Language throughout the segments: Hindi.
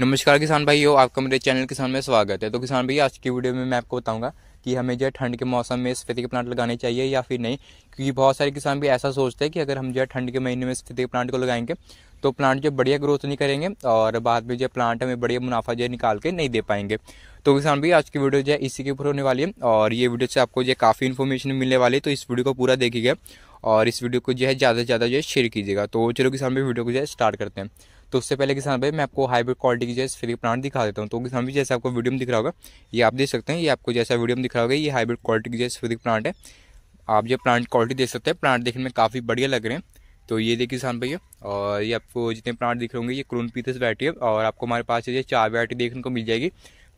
नमस्कार किसान भाई हो आपका मेरे चैनल किसान में स्वागत है तो किसान भाई आज की वीडियो में मैं आपको बताऊंगा कि हमें जो है ठंड के मौसम में के प्लांट लगाने चाहिए या फिर नहीं क्योंकि बहुत सारे किसान भी ऐसा सोचते हैं कि अगर हम जो है ठंड के महीने में स्फेतिक प्लांट को लगाएंगे तो प्लांट जो बढ़िया ग्रोथ नहीं करेंगे और बाद में जो प्लांट हमें बढ़िया मुनाफा जो निकाल के नहीं दे पाएंगे तो किसान भाई आज की वीडियो जो है इसी के ऊपर होने वाली है और ये वीडियो से आपको जो काफ़ी इन्फॉर्मेशन मिलने वाली है तो इस वीडियो को पूरा देखिएगा और इस वीडियो को जो है ज़्यादा से ज़्यादा जो है शेयर कीजिएगा तो चलो किसान भी वीडियो को जो है स्टार्ट करते हैं तो उससे पहले किसान भाई मैं आपको हाइब्रिड क्वालिटी की जैसे फ्री प्लांट दिखा देता हूँ तो किसान भी जैसे आपको वीडियो में दिख रहा होगा ये आप देख सकते हैं ये आपको जैसा वीडियो में दिख रहा होगा ये हाइब्रिड क्वालिटी की जैसे फ्री प्लांट है आप ये प्लांट क्वालिटी देख सकते हैं प्लांट देखने में काफ़ी बढ़िया लग रहे हैं तो ये देखिए किसान भैया और ये आपको जितने प्लांट दिख रहे होंगे ये क्लोन पीतस वैरायटी है और आपको हमारे पास ये चार वैरायटी देखने को मिल जाएगी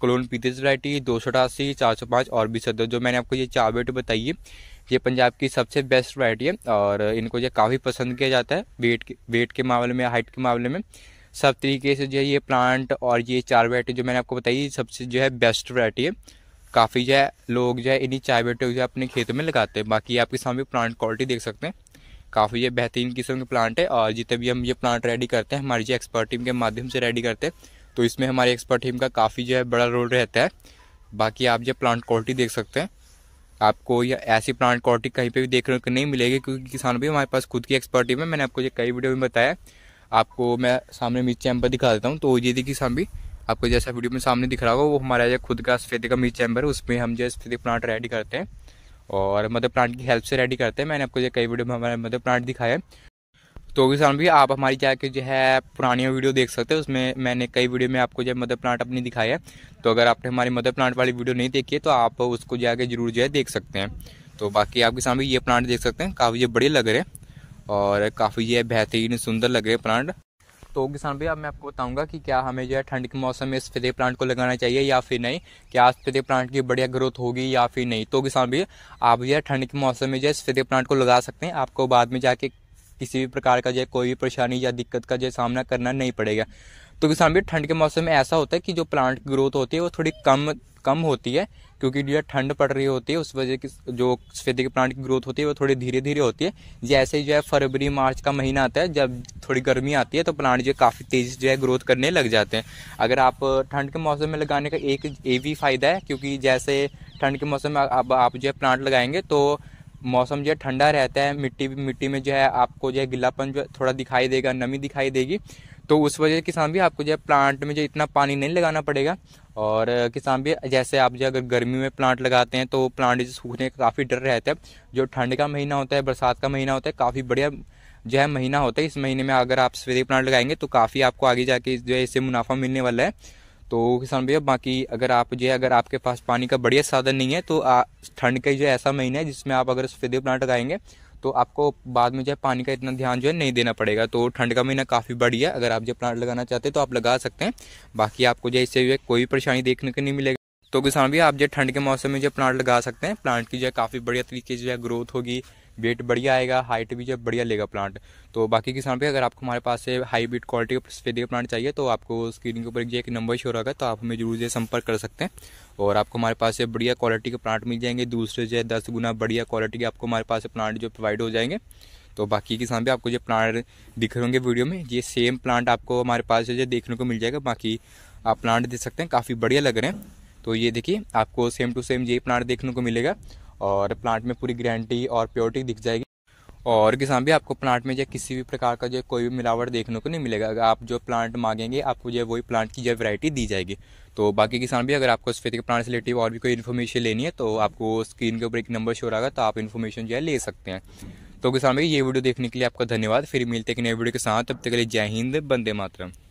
क्लोन पीतस वैरायटी दो सौ अठासी चार सौ पाँच और बीस जो मैंने आपको ये चार वैरायटी बताई है ये पंजाब की सबसे बेस्ट वैरायटी है और इनको जो काफ़ी पसंद किया जाता है वेट के वेट के मामले में हाइट के मामले में सब तरीके से जो है ये प्लांट और ये चार वैरायटी जो मैंने आपको बताई सबसे जो है बेस्ट वैरायटी है काफ़ी जो है लोग जो है इन्हीं चाय को जो है अपने खेतों में लगाते हैं बाकी आपके सामने प्लांट क्वालिटी देख सकते हैं काफ़ी ये बेहतरीन किस्म के प्लांट है और जितने भी हम ये प्लांट रेडी करते हैं हमारी जो एक्सपर्ट टीम के माध्यम से रेडी करते हैं तो इसमें हमारी एक्सपर्ट टीम का काफ़ी जो है बड़ा रोल रहता है बाकी आप जो प्लांट क्वालिटी देख सकते हैं आपको या ऐसी प्लांट कॉटिक कहीं पे भी देखने को नहीं मिलेगी क्योंकि किसानों भी हमारे पास खुद की एक्सपर्ट टीम है मैंने आपको ये कई वीडियो में बताया आपको मैं सामने मिर्च चैम्बर दिखा देता हूँ तो ये देखिए किसान भी आपको जैसा वीडियो में सामने दिख रहा होगा वो हमारा जो खुद का सफेदी का मिर्च चैम्बर है उसमें हम जो सफेदे प्लांट रेडी करते हैं और मदर प्लांट की हेल्प से रेडी करते हैं मैंने आपको जो कई वीडियो में हमारा मदर प्लांट दिखाया है तो किसान भी आप हमारी जाके जो है पुरानी वीडियो देख सकते हैं उसमें मैंने कई वीडियो में आपको जो है मदर प्लांट अपनी दिखाई है तो अगर आपने हमारी मदर प्लांट वाली वीडियो नहीं देखी है तो आप उसको जाके जरूर जो है देख सकते हैं तो बाकी आप किसान भी ये प्लांट देख सकते हैं काफ़ी ये बड़े लग रहे हैं और काफ़ी ये बेहतरीन सुंदर लग रहे प्लांट तो किसान भाई अब मैं आपको बताऊंगा कि क्या हमें जो है ठंड के मौसम में फिदे प्लांट को लगाना चाहिए या फिर नहीं क्या फिदे प्लांट की बढ़िया ग्रोथ होगी या फिर नहीं तो किसान भाई आप जो है ठंड के मौसम में जो है फिदे प्लांट को लगा सकते हैं आपको बाद में जाके किसी भी प्रकार का जो कोई भी परेशानी या दिक्कत का जो सामना करना नहीं पड़ेगा तो किसान भी ठंड के मौसम में ऐसा होता है कि जो प्लांट की ग्रोथ होती है वो थोड़ी कम कम होती है क्योंकि जो ठंड पड़ रही होती है उस वजह की जो सफेदी के प्लांट की ग्रोथ होती है वो थोड़ी धीरे धीरे होती है जैसे जो है फरवरी मार्च का महीना आता है जब थोड़ी गर्मी आती है तो प्लांट जो है काफ़ी तेज़ी से जो है ग्रोथ करने लग जाते हैं अगर आप ठंड के मौसम में लगाने का एक ये भी फ़ायदा है क्योंकि जैसे ठंड के मौसम में अब आप जो है प्लांट लगाएंगे तो मौसम जो है ठंडा रहता है मिट्टी मिट्टी में जो है आपको जो है गिलापन जो थोड़ा दिखाई देगा नमी दिखाई देगी तो उस वजह से किसान भी आपको जो है प्लांट में जो इतना पानी नहीं लगाना पड़ेगा और किसान भी जैसे आप जो अगर गर्मी में प्लांट लगाते हैं तो प्लांट जो सूखने का काफ़ी डर रहता है जो ठंड का महीना होता है बरसात का महीना होता है काफ़ी बढ़िया जो है महीना होता है इस महीने में अगर आप सवेरे प्लांट लगाएंगे तो काफ़ी आपको आगे जाके जो है इससे मुनाफा मिलने वाला है तो किसान भैया बाकी अगर आप जो है अगर आपके पास पानी का बढ़िया साधन नहीं है तो ठंड का जो ऐसा महीना है जिसमें आप अगर सफेदी प्लांट लगाएंगे तो आपको बाद में जो है पानी का इतना ध्यान जो है नहीं देना पड़ेगा तो ठंड का महीना काफ़ी बढ़िया अगर आप जो प्लांट लगाना चाहते हैं तो आप लगा सकते हैं बाकी आपको जो है इससे जो है कोई परेशानी देखने को नहीं मिलेगी तो किसान भी आप जो ठंड के मौसम में जो प्लांट लगा सकते हैं प्लांट की जो है काफ़ी बढ़िया तरीके से जो है ग्रोथ होगी वेट बढ़िया आएगा हाइट भी जो बढ़िया लेगा प्लांट तो बाकी किसान भी अगर आपको हमारे पास से हाई बीट क्वालिटी का सफेदी का प्लांट चाहिए तो आपको स्क्रीन के ऊपर जो एक नंबर शो होगा तो आप हमें जरूर जो संपर्क कर सकते हैं और आपको हमारे पास से बढ़िया क्वालिटी के प्लांट मिल जाएंगे दूसरे जो है दस गुना बढ़िया क्वालिटी के आपको हमारे पास से प्लांट जो प्रोवाइड हो जाएंगे तो बाकी किसान भी आपको जो प्लांट दिख रहे होंगे वीडियो में ये सेम प्लांट आपको हमारे पास जो देखने को मिल जाएगा बाकी आप प्लांट देख सकते हैं काफ़ी बढ़िया लग रहे हैं तो ये देखिए आपको सेम टू सेम ये प्लांट देखने को मिलेगा और प्लांट में पूरी गारंटी और प्योरिटी दिख जाएगी और किसान भी आपको प्लांट में जो किसी भी प्रकार का जो कोई भी मिलावट देखने को नहीं मिलेगा अगर आप जो प्लांट मांगेंगे आपको जो वही प्लांट की जो वैरायटी दी जाएगी तो बाकी किसान भी अगर आपको इस के प्लांट से रिलेटिव और भी कोई इन्फॉर्मेशन लेनी है तो आपको स्क्रीन के ऊपर एक नंबर शो रहा तो आप इन्फॉर्मेशन जो है ले सकते हैं तो किसान भाई ये वीडियो देखने के लिए आपका धन्यवाद फिर मिलते हैं नए वीडियो के साथ तब तक के लिए जय हिंद बंदे मातरम